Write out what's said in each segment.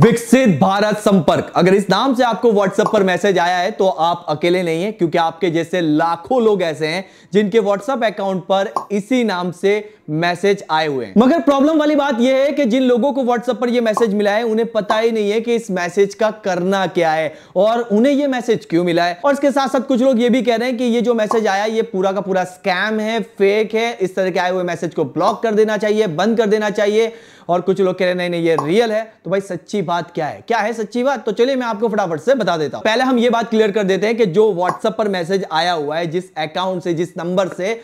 विकसित भारत संपर्क अगर इस नाम से आपको व्हाट्सएप पर मैसेज आया है तो आप अकेले नहीं हैं क्योंकि आपके जैसे लाखों लोग ऐसे हैं जिनके व्हाट्सएप अकाउंट पर इसी नाम से मैसेज आए हुए हैं मगर प्रॉब्लम वाली बात यह है कि जिन लोगों को व्हाट्सएप पर यह मैसेज मिला है उन्हें पता ही नहीं है कि इस मैसेज का करना क्या है और उन्हें यह मैसेज क्यों मिला है और इसके साथ साथ कुछ लोग ये भी कह रहे हैं कि ये जो मैसेज आया ये पूरा का पूरा स्कैम है फेक है इस तरह के आए हुए मैसेज को ब्लॉक कर देना चाहिए बंद कर देना चाहिए और कुछ लोग कह रहे हैं नहीं नहीं ये रियल है तो भाई सच्ची बात क्या है क्या है सच्ची बात तो चलिए मैं आपको फटाफट से बता देता हूं पहले हम ये बात क्लियर कर देते हैं कि जो व्हाट्सएप पर मैसेज आया हुआ है जिस अकाउंट से जिस नंबर से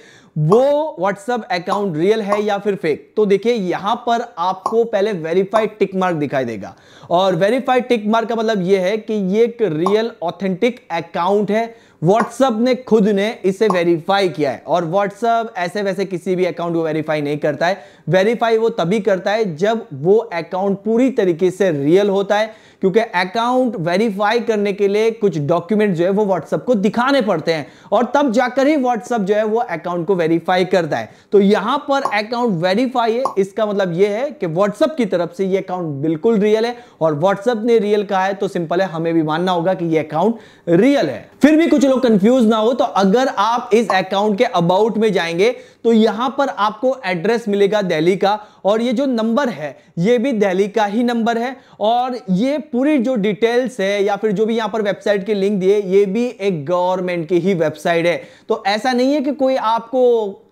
वो व्हाट्सएप अकाउंट रियल है या फिर फेक तो देखिए यहां पर आपको पहले वेरीफाइड टिक मार्क दिखाई देगा और वेरीफाइड टिक मार्क का मतलब यह है कि ये एक रियल ऑथेंटिक अकाउंट है व्हाट्सएप ने खुद ने इसे वेरीफाई किया है और व्हाट्सअप ऐसे वैसे किसी भी अकाउंट को वेरीफाई नहीं करता है वेरीफाई वो तभी करता है जब वो अकाउंट पूरी तरीके से रियल होता है क्योंकि अकाउंट वेरीफाई करने के लिए कुछ डॉक्यूमेंट जो है वो व्हाट्सएप को दिखाने पड़ते हैं और तब जाकर ही व्हाट्सएप जो है वो अकाउंट को वेरीफाई करता है तो यहां पर अकाउंट वेरीफाई है इसका मतलब ये है कि व्हाट्सएप की तरफ से ये अकाउंट बिल्कुल रियल है और व्हाट्सएप ने रियल कहा है तो सिंपल है हमें भी मानना होगा कि ये अकाउंट रियल है फिर भी कुछ बच्चे लोग कंफ्यूज ना हो तो अगर आप इस अकाउंट के अबाउट में जाएंगे तो यहां पर आपको एड्रेस मिलेगा दिल्ली का और ये जो नंबर है ये भी दिल्ली का ही नंबर है और ये पूरी जो डिटेल्स है या फिर जो भी यहां पर वेबसाइट के लिंक दिए ये भी एक गवर्नमेंट की ही वेबसाइट है तो ऐसा नहीं है कि कोई आपको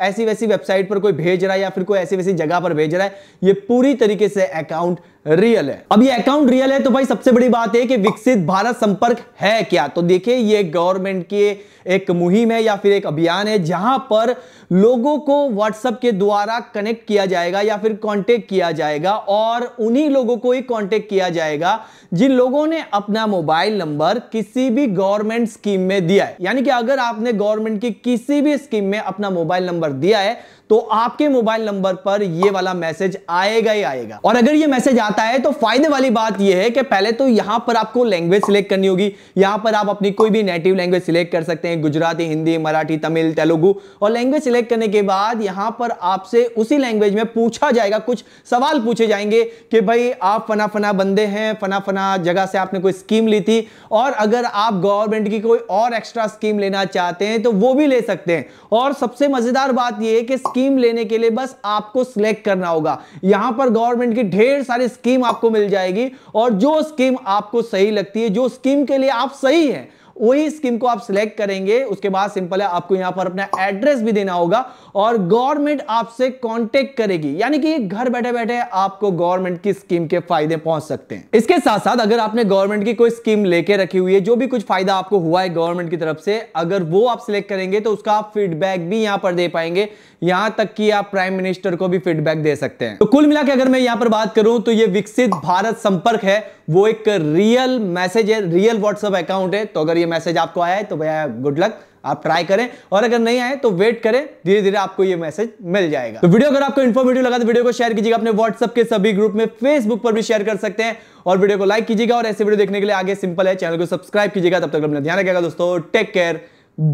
ऐसी वैसी वेबसाइट पर कोई भेज रहा है या फिर कोई ऐसी वैसी जगह पर भेज रहा है ये पूरी तरीके से अकाउंट रियल है अब ये अकाउंट रियल है तो भाई सबसे बड़ी बात है कि विकसित भारत संपर्क है क्या तो देखिए ये गवर्नमेंट की एक मुहिम है या फिर एक अभियान है जहां पर लोगों को व्हाट्सएप के द्वारा कनेक्ट किया जाएगा या फिर कांटेक्ट किया जाएगा और उन्हीं लोगों को ही कांटेक्ट किया जाएगा जिन लोगों ने अपना मोबाइल नंबर किसी भी गवर्नमेंट स्कीम में दिया है यानी कि अगर आपने गवर्नमेंट की किसी भी स्कीम में अपना मोबाइल नंबर दिया है तो आपके मोबाइल नंबर पर यह वाला मैसेज आएगा ही आएगा और अगर यह मैसेज आता आता है तो फायदे वाली बात यह है कि पहले तो यहां पर आपको लैंग्वेज सिलेक्ट करनी होगी यहां पर आप अपनी कोई भी नेटिव लैंग्वेज सिलेक्ट कर सकते हैं गुजराती हिंदी मराठी तमिल तेलुगु और लैंग्वेज सिलेक्ट करने के बाद यहां पर आपसे उसी लैंग्वेज में पूछा जाएगा कुछ सवाल पूछे जाएंगे कि भाई आप फना फना बंदे हैं फना फना जगह से आपने कोई स्कीम ली थी और अगर आप गवर्नमेंट की कोई और एक्स्ट्रा स्कीम लेना चाहते हैं तो वो भी ले सकते हैं और सबसे मजेदार बात यह है कि स्कीम लेने के लिए बस आपको सिलेक्ट करना होगा यहां पर गवर्नमेंट की ढेर सारी स्कीम आपको मिल जाएगी और जो स्कीम आपको सही लगती है जो स्कीम के लिए आप सही हैं वही स्कीम को आप सिलेक्ट करेंगे उसके बाद सिंपल है आपको यहां पर अपना एड्रेस भी देना होगा और गवर्नमेंट आपसे कॉन्टेक्ट करेगी यानी कि घर बैठे बैठे आपको गवर्नमेंट की स्कीम के फायदे पहुंच सकते हैं इसके साथ साथ अगर आपने गवर्नमेंट की कोई स्कीम लेके रखी हुई है जो भी कुछ फायदा आपको हुआ है गवर्नमेंट की तरफ से अगर वो आप सिलेक्ट करेंगे तो उसका आप फीडबैक भी यहां पर दे पाएंगे यहां तक कि आप प्राइम मिनिस्टर को भी फीडबैक दे सकते हैं तो कुल मिला अगर मैं यहां पर बात करूं तो ये विकसित भारत संपर्क है वो एक रियल मैसेज है रियल व्हाट्सअप अकाउंट है तो अगर ये मैसेज आपको आया है तो भैया गुड लक आप ट्राई करें और अगर नहीं आए तो वेट करें धीरे धीरे आपको ये मैसेज मिल जाएगा तो वीडियो अगर आपको इन्फॉर्मेटिव लगा तो वीडियो को शेयर कीजिएगा अपने व्हाट्सएप के सभी ग्रुप में फेसबुक पर भी शेयर कर सकते हैं और वीडियो को लाइक कीजिएगा और ऐसे वीडियो देखने के लिए आगे सिंपल है चैनल को सब्सक्राइब कीजिएगा तब तक अपना ध्यान रखेगा दोस्तों टेक केयर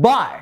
बाय